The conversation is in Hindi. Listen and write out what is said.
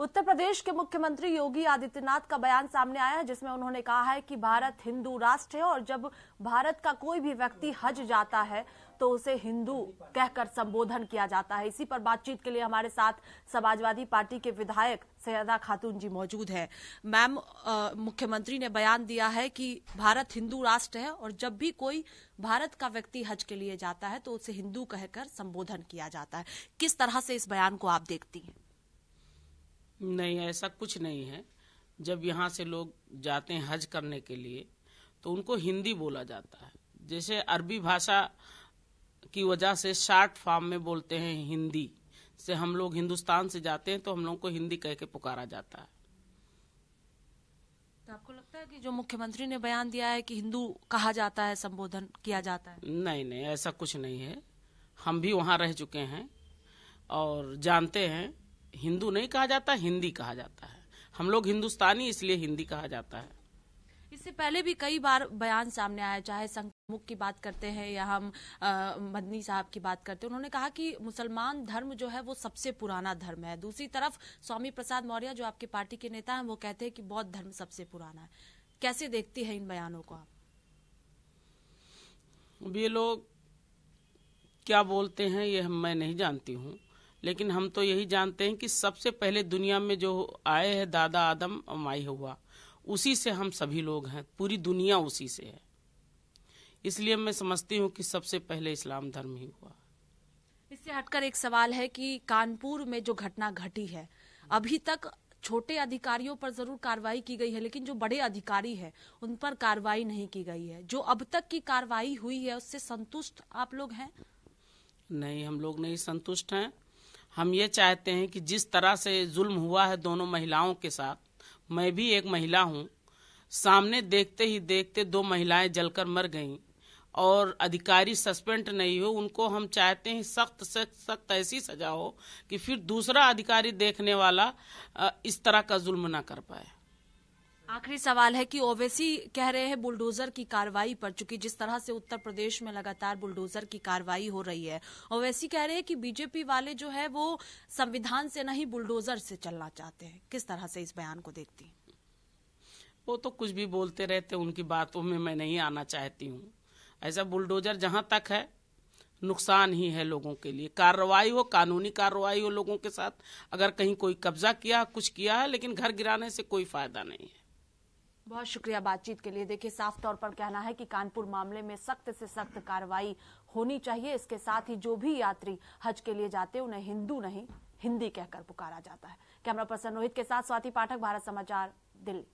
उत्तर प्रदेश के मुख्यमंत्री योगी आदित्यनाथ का बयान सामने आया है जिसमें उन्होंने कहा है कि भारत हिंदू राष्ट्र है और जब भारत का कोई भी व्यक्ति हज जाता है तो उसे हिंदू कहकर संबोधन किया जाता है इसी पर बातचीत के लिए हमारे साथ समाजवादी पार्टी के विधायक सैदा खातून जी मौजूद है मैम मुख्यमंत्री ने बयान दिया है कि भारत हिंदू राष्ट्र है और जब भी कोई भारत का व्यक्ति हज के लिए जाता है तो उसे हिंदू कहकर संबोधन किया जाता है किस तरह से इस बयान को आप देखती हैं नहीं ऐसा कुछ नहीं है जब यहाँ से लोग जाते हैं हज करने के लिए तो उनको हिंदी बोला जाता है जैसे अरबी भाषा की वजह से शार्ट फॉर्म में बोलते हैं हिंदी से हम लोग हिंदुस्तान से जाते हैं तो हम लोग को हिंदी कह के पुकारा जाता है तो आपको लगता है कि जो मुख्यमंत्री ने बयान दिया है कि हिंदू कहा जाता है संबोधन किया जाता है नहीं नहीं ऐसा कुछ नहीं है हम भी वहाँ रह चुके हैं और जानते हैं हिंदू नहीं कहा जाता हिंदी कहा जाता है हम लोग हिंदुस्तानी इसलिए हिंदी कहा जाता है इससे पहले भी कई बार बयान सामने आया चाहे संघ की बात करते हैं या हम मदनी साहब की बात करते हैं उन्होंने कहा कि मुसलमान धर्म जो है वो सबसे पुराना धर्म है दूसरी तरफ स्वामी प्रसाद मौर्य जो आपकी पार्टी के नेता हैं वो कहते हैं कि बौद्ध धर्म सबसे पुराना है कैसे देखती है इन बयानों को आप ये लोग क्या बोलते हैं ये मैं नहीं जानती हूँ लेकिन हम तो यही जानते हैं कि सबसे पहले दुनिया में जो आए हैं दादा आदम और माई हुआ उसी से हम सभी लोग हैं पूरी दुनिया उसी से है इसलिए मैं समझती हूँ कि सबसे पहले इस्लाम धर्म ही हुआ इससे हटकर एक सवाल है कि कानपुर में जो घटना घटी है अभी तक छोटे अधिकारियों पर जरूर कार्रवाई की गई है लेकिन जो बड़े अधिकारी हैं उन पर कार्रवाई नहीं की गई है जो अब तक की कार्रवाई हुई है उससे संतुष्ट आप लोग हैं नहीं हम लोग नहीं संतुष्ट हैं हम ये चाहते हैं कि जिस तरह से जुल्म हुआ है दोनों महिलाओं के साथ मैं भी एक महिला हूँ सामने देखते ही देखते दो महिलाएं जलकर मर गईं और अधिकारी सस्पेंड नहीं हो उनको हम चाहते हैं सख्त से सख्त ऐसी सजा हो कि फिर दूसरा अधिकारी देखने वाला इस तरह का जुल्म ना कर पाए आखिरी सवाल है कि ओवैसी कह रहे हैं बुलडोजर की कार्रवाई पर चूंकि जिस तरह से उत्तर प्रदेश में लगातार बुलडोजर की कार्रवाई हो रही है ओवैसी कह रहे हैं कि बीजेपी वाले जो है वो संविधान से नहीं बुलडोजर से चलना चाहते हैं किस तरह से इस बयान को देखती हैं वो तो कुछ भी बोलते रहते उनकी बातों में मैं नहीं आना चाहती हूँ ऐसा बुलडोजर जहाँ तक है नुकसान ही है लोगों के लिए कार्रवाई हो कानूनी कार्रवाई हो लोगों के साथ अगर कहीं कोई कब्जा किया कुछ किया है लेकिन घर गिराने से कोई फायदा नहीं है बहुत शुक्रिया बातचीत के लिए देखिए साफ तौर पर कहना है कि कानपुर मामले में सख्त से सख्त कार्रवाई होनी चाहिए इसके साथ ही जो भी यात्री हज के लिए जाते उन्हें हिंदू नहीं हिंदी कहकर पुकारा जाता है कैमरा पर्सन रोहित के साथ स्वाति पाठक भारत समाचार दिल्ली